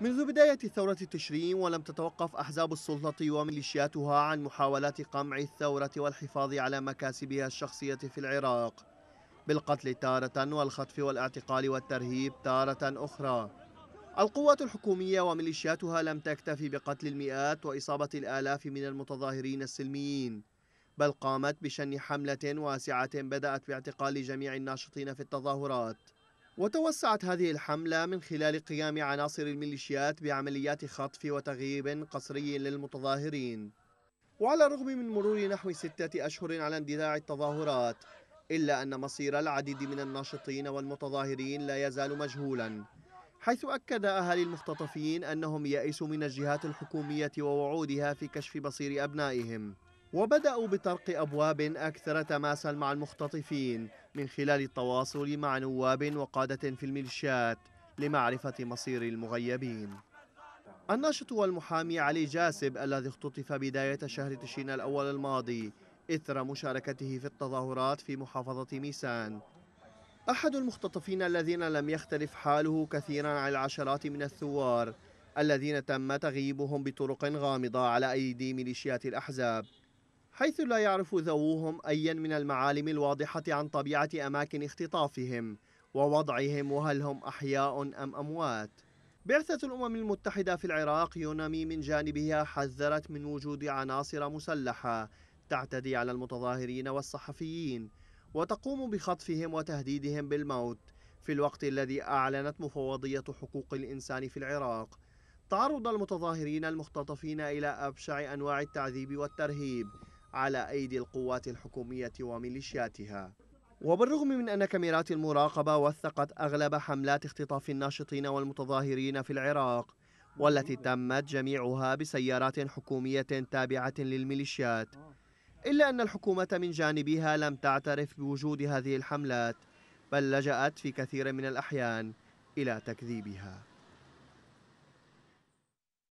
منذ بداية ثورة تشرين ولم تتوقف أحزاب السلطة وميليشياتها عن محاولات قمع الثورة والحفاظ على مكاسبها الشخصية في العراق بالقتل تارة والخطف والاعتقال والترهيب تارة أخرى القوات الحكومية وميليشياتها لم تكتفي بقتل المئات وإصابة الآلاف من المتظاهرين السلميين بل قامت بشن حملة واسعة بدأت باعتقال جميع الناشطين في التظاهرات وتوسعت هذه الحملة من خلال قيام عناصر الميليشيات بعمليات خطف وتغييب قسري للمتظاهرين وعلى الرغم من مرور نحو ستة أشهر على اندلاع التظاهرات إلا أن مصير العديد من الناشطين والمتظاهرين لا يزال مجهولا حيث أكد أهالي المختطفين أنهم يئسوا من الجهات الحكومية ووعودها في كشف مصير أبنائهم وبدأوا بطرق أبواب أكثر تماسا مع المختطفين من خلال التواصل مع نواب وقادة في الميليشيات لمعرفة مصير المغيبين الناشط والمحامي علي جاسب الذي اختطف بداية شهر تشرين الأول الماضي إثر مشاركته في التظاهرات في محافظة ميسان أحد المختطفين الذين لم يختلف حاله كثيرا عن العشرات من الثوار الذين تم تغييبهم بطرق غامضة على أيدي ميليشيات الأحزاب حيث لا يعرف ذووهم أيا من المعالم الواضحة عن طبيعة أماكن اختطافهم ووضعهم وهل هم أحياء أم أموات بعثة الأمم المتحدة في العراق يونامي من جانبها حذرت من وجود عناصر مسلحة تعتدي على المتظاهرين والصحفيين وتقوم بخطفهم وتهديدهم بالموت في الوقت الذي أعلنت مفوضية حقوق الإنسان في العراق تعرض المتظاهرين المختطفين إلى أبشع أنواع التعذيب والترهيب على أيدي القوات الحكومية وميليشياتها وبالرغم من أن كاميرات المراقبة وثقت أغلب حملات اختطاف الناشطين والمتظاهرين في العراق والتي تمت جميعها بسيارات حكومية تابعة للميليشيات إلا أن الحكومة من جانبها لم تعترف بوجود هذه الحملات بل لجأت في كثير من الأحيان إلى تكذيبها